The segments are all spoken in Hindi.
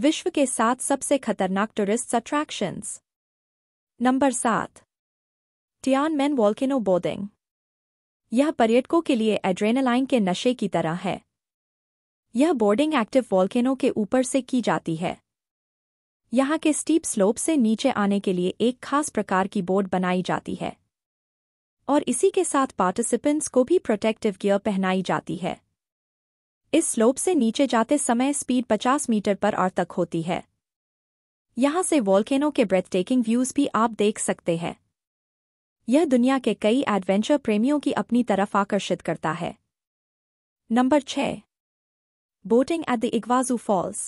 विश्व के सात सबसे खतरनाक टूरिस्ट अट्रैक्शंस नंबर सात टियान मैन वॉल्केनो बोर्डिंग यह पर्यटकों के लिए एड्रेनालाइन के नशे की तरह है यह बोर्डिंग एक्टिव वॉल्केनो के ऊपर से की जाती है यहां के स्टीप स्लोप से नीचे आने के लिए एक खास प्रकार की बोर्ड बनाई जाती है और इसी के साथ पार्टिसिपेंट्स को भी प्रोटेक्टिव गियर पहनाई जाती है इस स्लोप से नीचे जाते समय स्पीड 50 मीटर पर आर तक होती है यहां से वॉल्केनों के ब्रेथटेकिंग व्यूज भी आप देख सकते हैं यह दुनिया के कई एडवेंचर प्रेमियों की अपनी तरफ आकर्षित करता है नंबर छह boating at the Iguazu Falls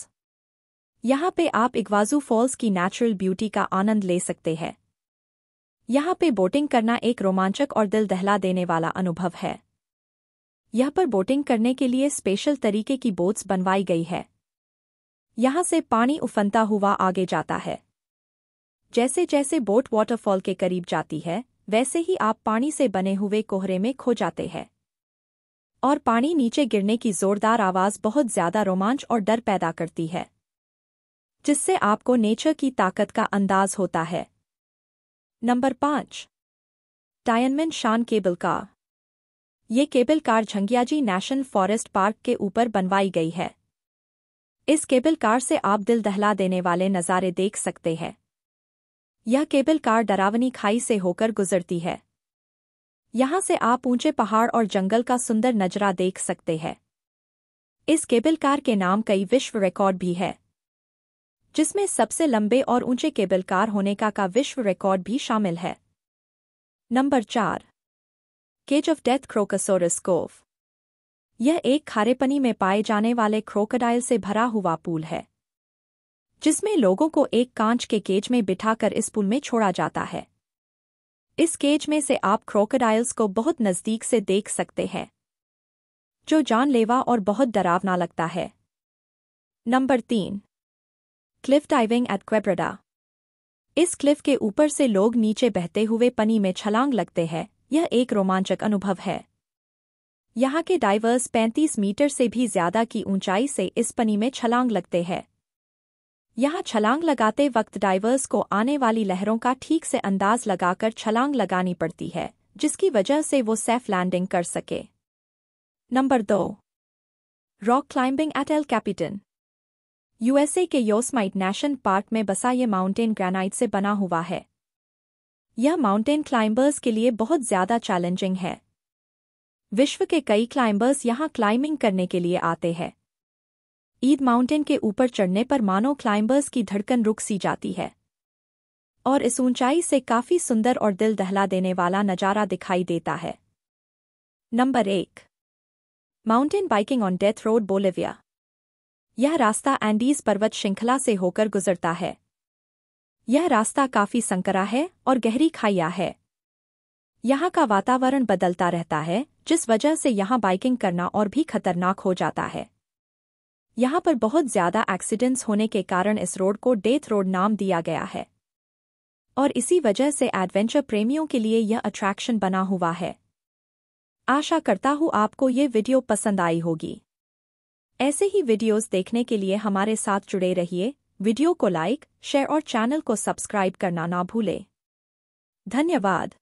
यहां पे आप इग्वाजू फॉल्स की नेचुरल ब्यूटी का आनंद ले सकते हैं यहां पे बोटिंग करना एक रोमांचक और दिल दहला देने वाला अनुभव है यहाँ पर बोटिंग करने के लिए स्पेशल तरीके की बोट्स बनवाई गई है यहाँ से पानी उफनता हुआ आगे जाता है जैसे जैसे बोट वाटरफॉल के करीब जाती है वैसे ही आप पानी से बने हुए कोहरे में खो जाते हैं और पानी नीचे गिरने की जोरदार आवाज़ बहुत ज़्यादा रोमांच और डर पैदा करती है जिससे आपको नेचर की ताकत का अंदाज होता है नंबर पांच टायनमेन शान केबल का ये cable car Zhangjiajie national forest park के ऊपर बनवाई गई है इस केबल कार से आप दिल दहला देने वाले नज़ारे देख सकते हैं यह केबल कार डरावनी खाई से होकर गुजरती है यहां से आप ऊंचे पहाड़ और जंगल का सुंदर नज़रा देख सकते हैं इस केबल कार के नाम कई विश्व रिकॉर्ड भी है जिसमें सबसे लंबे और ऊंचे केबल कार होने का का विश्व रिकॉर्ड भी शामिल है नंबर चार cage of death Crocosaurus Cove यह एक खारेपनी में पाए जाने वाले क्रोकोडाइल से भरा हुआ पूल है जिसमें लोगों को एक कांच के केज में बिठाकर इस पुल में छोड़ा जाता है इस केज में से आप क्रोकोडाइल्स को बहुत नज़दीक से देख सकते हैं जो जानलेवा और बहुत डरावना लगता है नंबर तीन क्लिफ डाइविंग एट क्वेब्रडा इस क्लिफ के ऊपर से लोग नीचे बहते हुए पनी में छलांग लगते हैं यह एक रोमांचक अनुभव है यहाँ के डाइवर्स 35 मीटर से भी ज्यादा की ऊंचाई से इस पनी में छलांग लगते हैं यहाँ छलांग लगाते वक्त डाइवर्स को आने वाली लहरों का ठीक से अंदाज लगाकर छलांग लगानी पड़ती है जिसकी वजह से वो सेफ लैंडिंग कर सके नंबर दो rock climbing at El Capitan USA के योसमाइट नेशनल पार्क में बसा ये माउंटेन ग्रेनाइट से बना हुआ है यह माउंटेन क्लाइंबर्स के लिए बहुत ज्यादा चैलेंजिंग है विश्व के कई क्लाइंबर्स यहां क्लाइंबिंग करने के लिए आते हैं ईद माउंटेन के ऊपर चढ़ने पर मानो क्लाइंबर्स की धड़कन रुक सी जाती है और इस ऊंचाई से काफी सुंदर और दिल दहला देने वाला नज़ारा दिखाई देता है नंबर एक mountain biking on death road Bolivia यह रास्ता एंडीज पर्वत श्रृंखला से होकर गुजरता है यह रास्ता काफ़ी संकरा है और गहरी खाइया है यहाँ का वातावरण बदलता रहता है जिस वजह से यहाँ बाइकिंग करना और भी खतरनाक हो जाता है यहाँ पर बहुत ज़्यादा एक्सीडेंट्स होने के कारण इस रोड को डेथ रोड नाम दिया गया है और इसी वजह से एडवेंचर प्रेमियों के लिए यह अट्रैक्शन बना हुआ है आशा करता हूँ आपको ये वीडियो पसंद आई होगी ऐसे ही वीडियोस देखने के लिए हमारे साथ जुड़े रहिए वीडियो को लाइक शेयर और चैनल को सब्सक्राइब करना ना भूलें धन्यवाद